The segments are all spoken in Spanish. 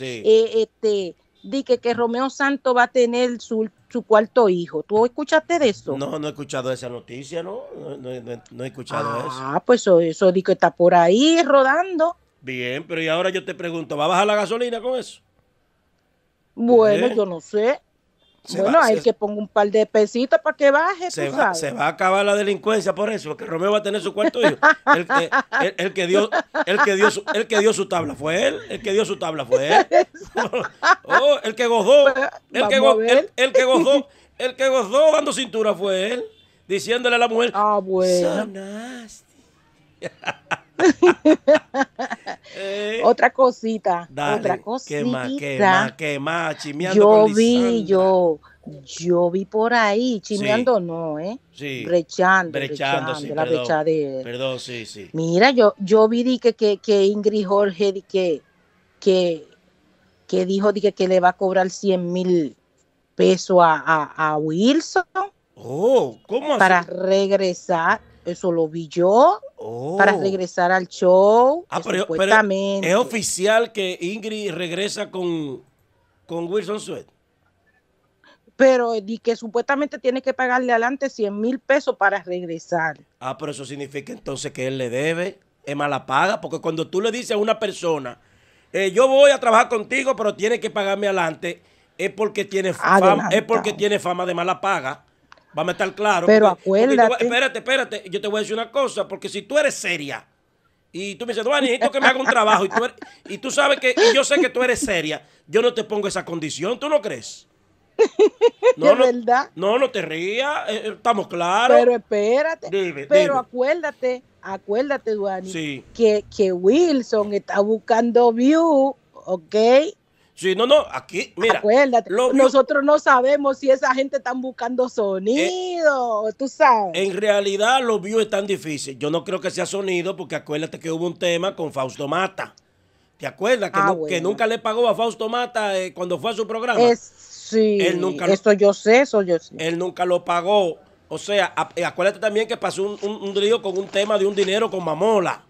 Dice eh, este, di que, Romeo Santo va a tener su, cuarto hijo. ¿Tú escuchaste de eso? No, no he escuchado esa noticia, ¿no? No, he escuchado ah, eso. Ah, pues eso, eso que está por ahí rodando. Bien, pero y ahora yo te pregunto, ¿va a bajar la gasolina con eso? Bueno, ¿Eh? yo no sé bueno, hay que ponga un par de pesitos para que baje. Se, va, se va a acabar la delincuencia por eso, porque Romeo va a tener su cuarto El que, el, que, dio, el, que, dio su, el que dio su tabla fue él. El que dio su tabla fue él. oh, el que gozó. El que, el, que, gozó. El que gozó dando cintura fue él. Diciéndole a la mujer. Ah, bueno. Eh, otra cosita, otra cosita. Que más, que más, que más, chimeando Yo vi, yo, yo vi por ahí, chimeando no, ¿eh? Sí. Brechando, brechando, la perdón, de... Perdón, sí, sí. Mira, yo, yo vi que, que, que Ingrid Jorge que, que, que dijo que, que le va a cobrar 100 mil pesos a, a, a, Wilson. Oh, ¿cómo Para regresar, eso lo vi yo. Para oh. regresar al show. Ah, supuestamente. es oficial que Ingrid regresa con, con Wilson Sweat. Pero di que supuestamente tiene que pagarle adelante 100 mil pesos para regresar. Ah, pero eso significa entonces que él le debe, es mala paga, porque cuando tú le dices a una persona, eh, yo voy a trabajar contigo, pero tiene que pagarme adelante, es porque tiene fama, es porque tiene fama de mala paga. Vamos a estar claro. Pero acuérdate. espérate, espérate. Yo te voy a decir una cosa, porque si tú eres seria y tú me dices, Duani, necesito que me haga un trabajo y tú, y tú sabes que y yo sé que tú eres seria, yo no te pongo esa condición, ¿tú no crees? No, no, verdad? no, no te rías, eh, eh, estamos claros. Pero espérate, pero acuérdate, acuérdate, Duani, que, que Wilson está buscando view, ¿ok? Sí, no, no, aquí, mira. Acuérdate, nosotros no sabemos si esa gente está buscando sonido, eh, tú sabes. En realidad los views están difíciles. Yo no creo que sea sonido porque acuérdate que hubo un tema con Fausto Mata. ¿Te acuerdas? Que, ah, nunca le pagó a Fausto Mata eh, cuando fue a su programa. sí, él nunca eso yo sé, eso yo sé. Él nunca lo pagó. O sea, eh, acuérdate también que pasó un, un, un, río con un tema de un dinero con Mamola.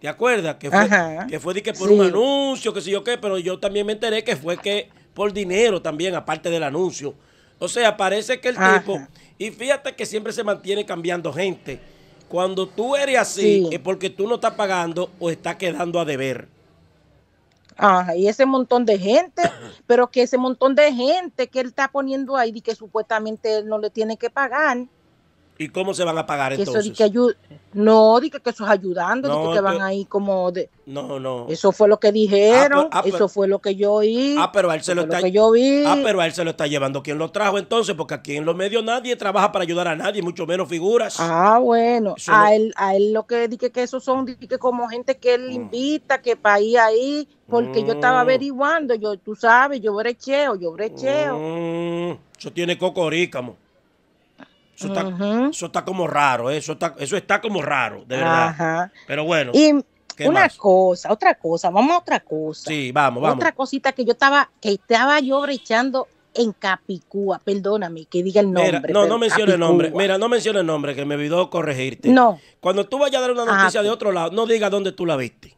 ¿Te acuerdas? Que fue, que fue de que por un anuncio, que sé yo qué, pero yo también me enteré que fue que por dinero también, aparte del anuncio. O sea, parece que el tipo, y fíjate que siempre se mantiene cambiando gente. Cuando tú eres así, es porque tú no estás pagando o estás quedando a deber. Ajá, y ese montón de gente, pero que ese montón de gente que él está poniendo ahí y que supuestamente él no le tiene que pagar ¿Y cómo se van a pagar entonces? Eso, que no, dije que eso es ayudando, no, que, van ahí como de... No, no. Eso fue lo que dijeron, ah, pues, ah, eso pues. fue lo que yo oí. Ah, pero él se lo está... vi. Ah, pero a él se lo está llevando ¿Quién lo trajo entonces, porque aquí en los medios nadie trabaja para ayudar a nadie, mucho menos figuras. Ah, bueno. a, él, a él lo que dije que esos son que como gente que él mm. invita, que para ir ahí, porque yo estaba mm. averiguando, yo, tú sabes, yo brecheo, yo brecheo. Mm, eso tiene cocorícamo. Eso, está, como raro, ¿eh? eso está, eso está como raro, de verdad. Pero bueno. Y una cosa, otra cosa, vamos a otra cosa. Sí, vamos, vamos. Otra cosita que yo estaba, que estaba yo brechando en Capicúa, perdóname que diga el nombre. no, no mencione el nombre. Mira, no mencione el nombre, que me olvidó corregirte. No. Cuando tú vayas a dar una noticia ah. de otro lado, no digas dónde tú la viste.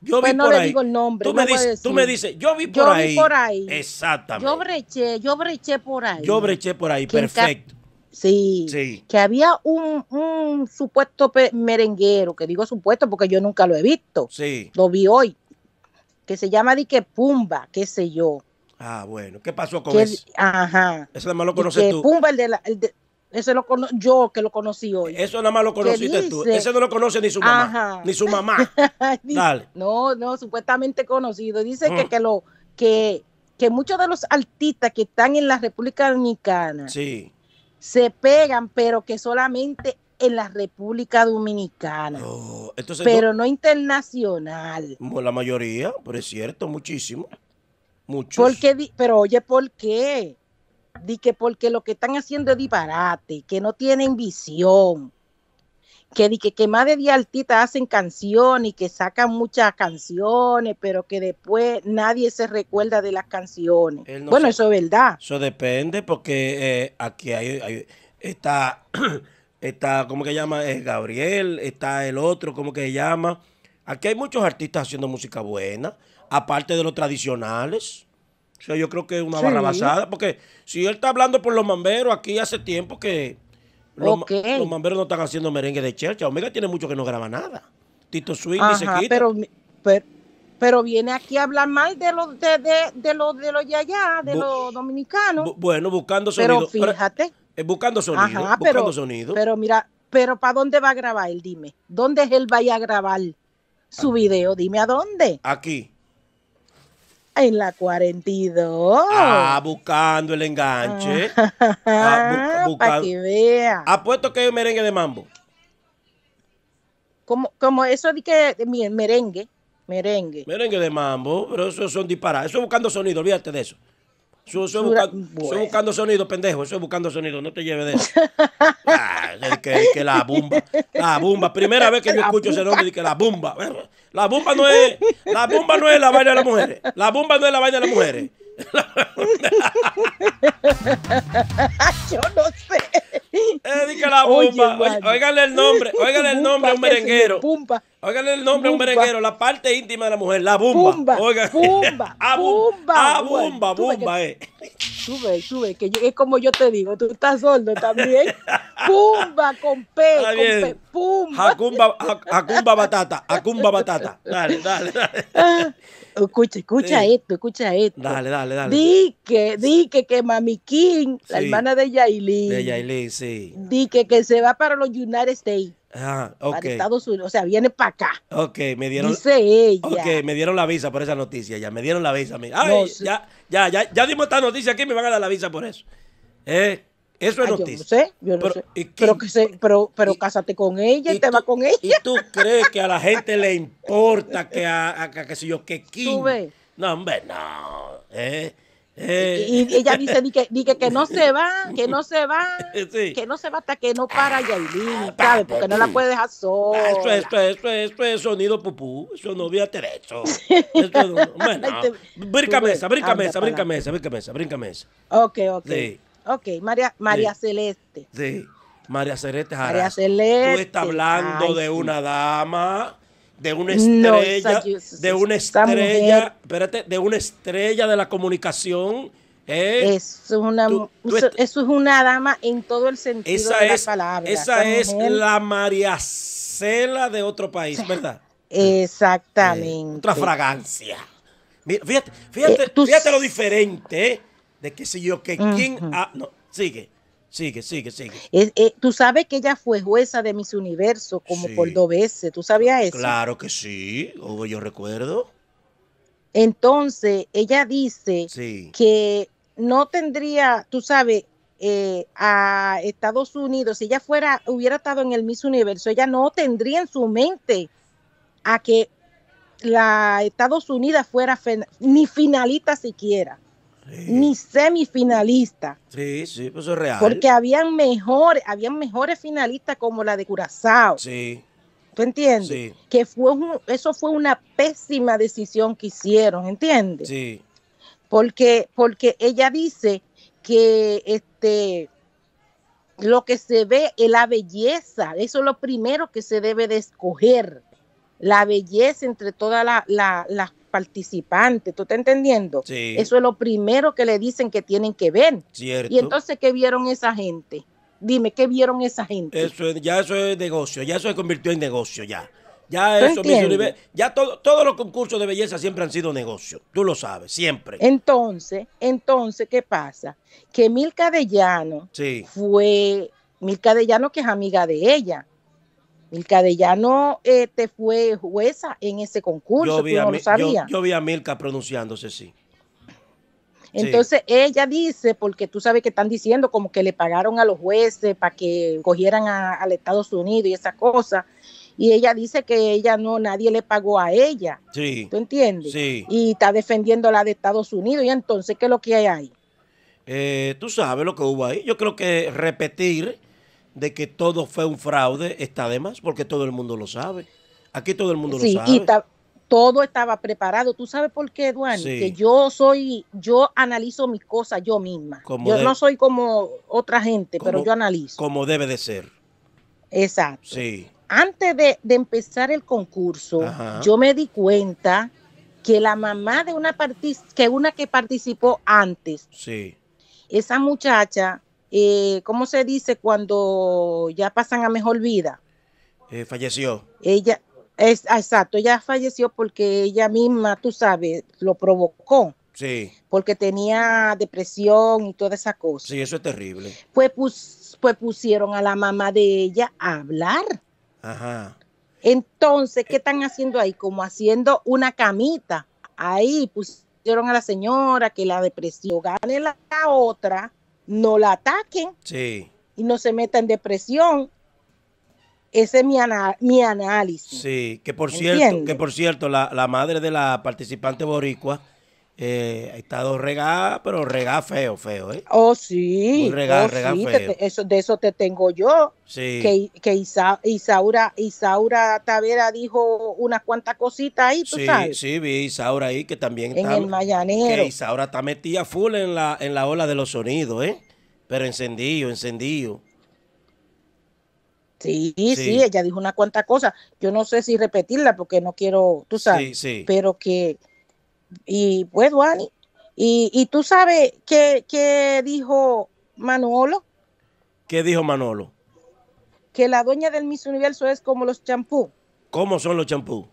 Yo pues vi por ahí. digo Tú, me dices, tú me yo vi por ahí. Yo vi por ahí. Exactamente. Yo breché, yo breché por ahí. Yo breché por ahí, perfecto. Sí, Que había un, supuesto merenguero, que digo supuesto porque yo nunca lo he visto. Sí. Lo vi hoy. Que se llama Dique Pumba, qué sé yo. Ah, bueno. ¿Qué pasó con eso? Ajá. Eso nada más lo conoces tú. Pumba, el de El ese lo cono yo que lo conocí hoy. Eso nada más lo conociste tú. Ese no lo conoce ni su mamá. Ni su mamá. Dale. No, no, supuestamente conocido. Dice que, que, lo, que, que muchos de los artistas que están en la República Dominicana sí se pegan, pero que solamente en la República Dominicana. Oh, pero no internacional. La mayoría, pero es cierto, muchísimo. Muchos. Porque, pero oye, ¿por qué? Di que porque lo que están haciendo es disparate, que no tienen visión, que, que, que más de 10 artistas hacen canciones y que sacan muchas canciones, pero que después nadie se recuerda de las canciones. bueno, eso es verdad. Eso depende porque eh, aquí hay, está, está, ¿cómo que llama? Es Gabriel, está el otro, ¿cómo que se llama? Aquí hay muchos artistas haciendo música buena, aparte de los tradicionales. O sea, yo creo que es una barra basada, porque si él está hablando por los mamberos, aquí hace tiempo que los, mamberos no están haciendo merengue de chercha. Omega tiene mucho que no graba nada. Tito Swing y se Pero, pero, viene aquí a hablar mal de los de, de, de los de los yayá, de los dominicanos. bueno, buscando sonido. Pero fíjate. Eh, buscando sonido. pero, mira, pero ¿para dónde va a grabar él? Dime. ¿Dónde es él vaya a grabar su video? Dime a dónde. Aquí en la 42. Ah, buscando el enganche. Ah, ah, para que vea. Apuesto que es merengue de mambo. Como, como eso de que, merengue, merengue. Merengue de mambo, pero eso son disparados. Eso buscando sonido, olvídate de eso. Yo estoy, buscando sonido, pendejo. Estoy buscando sonido. No te lleves de eso. Ah, que, la bomba. La bomba. Primera vez que yo escucho ese nombre. dije, que la bomba. La bomba no es. La bomba no es la vaina de las mujeres. La bomba no es la vaina de las mujeres. yo no eh, Dígale, la bomba. el nombre, óiganle el nombre a un merenguero. Pumba. el nombre a un merenguero, la parte íntima de la mujer, la bomba. Oigan. Bumba. bumba. bumba, ah, bumba, eh. Tú ves, tú ves, que eh. es como yo te digo, tú estás sordo también. Pumba con P. P. Pumba. acumba, Hakumba batata. Hakumba batata. Dale, dale, dale. Ah, escucha, escucha esto, escucha esto. Dale, dale, dale. Di que, di que, que Mami King, la hermana de Yailin. De Yailin, sí. Di que, que se va para los United States. Ah, okay. Para Estados Unidos, o sea, viene para acá. Ok, me dieron. Dice ella. Ok, me dieron la visa por esa noticia, ya, me dieron la visa. Ay, no, ya, ya, ya, ya dimos esta noticia aquí, me van a dar la visa por eso. Eh. Eso es noticia. Ah, yo no sé, yo no pero, sé. pero, pero, pero cásate con ella y, te va con ella. ¿Y tú crees que a la gente le importa que a, que si yo que quito. No, hombre, no. Eh, Y, eh. ella dice ni que, ni que, que, no se va, que no se va, que no se va hasta que no para ah, yailín ¿sabes? Porque no la puede dejar ah, sola. Eso, esto, esto, eso es sonido pupú, eso no había derecho. eso. no, Brinca mesa, brinca mesa, brinca mesa, brinca mesa, brinca mesa. Ok, ok. Ok, María, María Celeste. Sí, María Celeste María Celeste. Tú estás hablando de una dama, de una estrella, de una estrella, espérate, de una estrella de la comunicación. ¿eh? es una, eso, es una dama en todo el sentido de la palabras. Esa es la María Cela de otro país, ¿verdad? Exactamente. Eh, otra fragancia. fíjate, fíjate eh, lo diferente, de qué sé yo, que ah, no, sigue. Sigue, sigue, sigue. Eh, tú sabes que ella fue jueza de Miss Universo como por dos veces. ¿Tú sabías eso? Claro que sí, hubo yo recuerdo. Entonces, ella dice que no tendría, tú sabes, eh, a Estados Unidos, si ella fuera, hubiera estado en el Miss Universo, ella no tendría en su mente a que la Estados Unidos fuera ni finalista siquiera ni semifinalista. Sí, sí, pues es real. Porque habían mejores, habían mejores finalistas como la de Curazao. Sí. ¿Tú entiendes? Que fue eso fue una pésima decisión que hicieron, ¿entiendes? Sí. Porque, porque ella dice que este lo que se ve es la belleza, eso es lo primero que se debe de escoger, la belleza entre todas la, las participante, ¿tú estás entendiendo? Sí. Eso es lo primero que le dicen que tienen que ver. Y entonces, ¿qué vieron esa gente? Dime, ¿qué vieron esa gente? Eso ya eso es negocio, ya eso se convirtió en negocio ya. Ya eso, ya todos los concursos de belleza siempre han sido negocio, tú lo sabes, siempre. Entonces, entonces, ¿qué pasa? Que Mil Cadellano fue, Mil Cadellano que es amiga de ella, Milka Avellano eh, te fue jueza en ese concurso, yo vi, a, sabías. yo, vi a Milka pronunciándose, sí. Entonces ella dice, porque tú sabes que están diciendo como que le pagaron a los jueces para que cogieran al Estados Unidos y esas cosas. Y ella dice que ella no, nadie le pagó a ella. Sí. ¿Tú entiendes? Sí. Y está defendiendo la de Estados Unidos. Y entonces, ¿qué es lo que hay ahí? Eh, tú sabes lo que hubo ahí. Yo creo que repetir de que todo fue un fraude está de más, porque todo el mundo lo sabe. Aquí todo el mundo lo sabe. Y todo estaba preparado. ¿Tú sabes por qué, Eduardo, Que yo soy, yo analizo mis cosas yo misma. yo no soy como otra gente, pero yo analizo. Como debe de ser. Exacto. Sí. Antes de, empezar el concurso, yo me di cuenta que la mamá de una que una que participó antes, sí. esa muchacha eh, ¿cómo se dice cuando ya pasan a mejor vida? Eh, falleció. Ella, es, ah, exacto, ella falleció porque ella misma, tú sabes, lo provocó. Sí. Porque tenía depresión y toda esa cosa. Sí, eso es terrible. Pues, pues pusieron a la mamá de ella a hablar. Ajá. Entonces, ¿qué eh. están haciendo ahí? Como haciendo una camita. Ahí pusieron a la señora que la depresión gane la otra no la ataquen y no se metan en depresión. Ese es mi, mi análisis. Sí, que por cierto, que por cierto, la, la madre de la participante boricua eh, ha estado regada, pero regá feo, feo, ¿eh? Oh, sí. Oh, feo. eso, de eso te tengo yo. Sí. Que, que Isaura, Isaura Tavera dijo unas cuantas cositas ahí, tú sabes. Sí, vi Isaura ahí, que también está... En el Mayanero. Que Isaura está metida full en la, en la ola de los sonidos, ¿eh? Pero encendido, encendido. Sí, sí, ella dijo unas cuantas cosas. Yo no sé si repetirla porque no quiero, tú sabes. Sí, sí. Pero que y pues, Y, tú sabes qué, qué dijo Manolo. ¿Qué dijo Manolo? Que la dueña del Miss Universo es como los champú. ¿Cómo son los champú?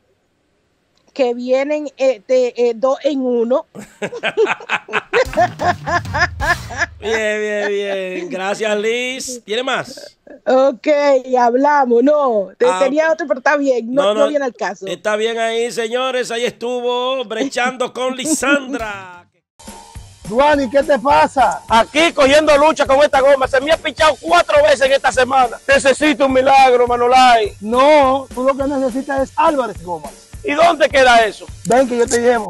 Que vienen eh, de, eh, dos en uno. Bien, bien, bien. Gracias, Liz. ¿Tiene más? Ok, hablamos. No, ah, tenía otro, pero está bien. No, no, viene al caso. Está bien ahí, señores. Ahí estuvo brechando con Lisandra. Duani, ¿qué te pasa? Aquí cogiendo lucha con esta goma. Se me ha pinchado cuatro veces en esta semana. Necesito un milagro, Manolay No, tú lo que necesitas es Álvarez Gómez ¿Y dónde queda eso? Ven que yo te llevo.